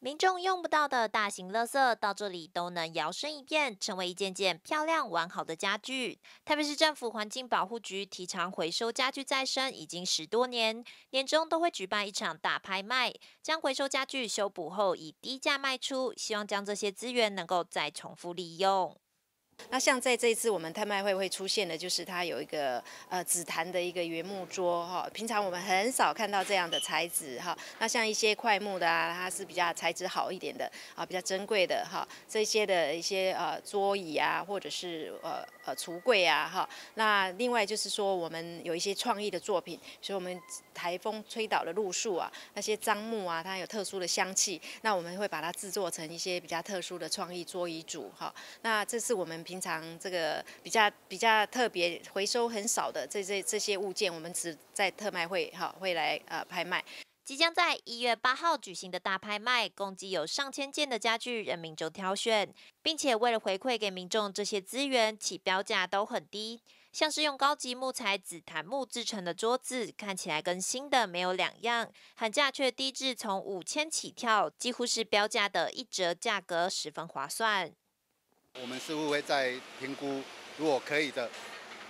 民众用不到的大型垃圾到这里都能摇身一变，成为一件件漂亮完好的家具。特别是政府环境保护局提倡回收家具再生已经十多年，年终都会举办一场大拍卖，将回收家具修补后以低价卖出，希望将这些资源能够再重复利用。那像在这一次我们拍卖会会出现的，就是它有一个呃紫檀的一个原木桌哈，平常我们很少看到这样的材质哈。那像一些块木的啊，它是比较材质好一点的啊，比较珍贵的哈。这些的一些呃桌椅啊，或者是呃呃橱柜啊哈。那另外就是说，我们有一些创意的作品，所以我们台风吹倒的路树啊，那些樟木啊，它有特殊的香气，那我们会把它制作成一些比较特殊的创意桌椅组哈。那这是我们。平常这个比较比较特别、回收很少的这这这些物件，我们只在特卖会哈会来呃拍卖。即将在一月八号举行的大拍卖，共计有上千件的家具人民众挑选，并且为了回馈给民众这些资源，起标价都很低。像是用高级木材紫檀木制成的桌子，看起来跟新的没有两样，喊价却低至从五千起跳，几乎是标价的一折价格，十分划算。我们师傅会在评估，如果可以的，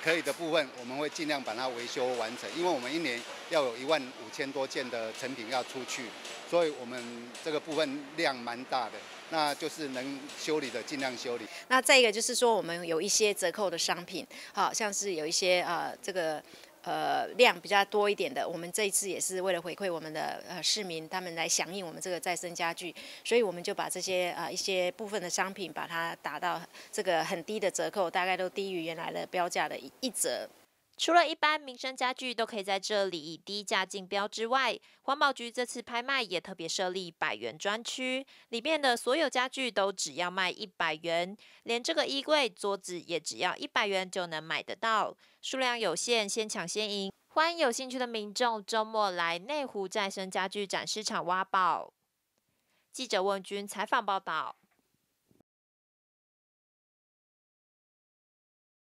可以的部分，我们会尽量把它维修完成。因为我们一年要有一万五千多件的成品要出去，所以我们这个部分量蛮大的。那就是能修理的尽量修理。那再一个就是说，我们有一些折扣的商品，好像是有一些呃这个。呃，量比较多一点的，我们这一次也是为了回馈我们的呃市民，他们来响应我们这个再生家具，所以我们就把这些啊一些部分的商品，把它打到这个很低的折扣，大概都低于原来的标价的一一折。除了一般民生家具都可以在这里以低价竞标之外，环保局这次拍卖也特别设立百元专区，里面的所有家具都只要卖一百元，连这个衣柜、桌子也只要一百元就能买得到，数量有限，先抢先赢，欢迎有兴趣的民众周末来内湖再生家具展示场挖宝。记者问君采访报道。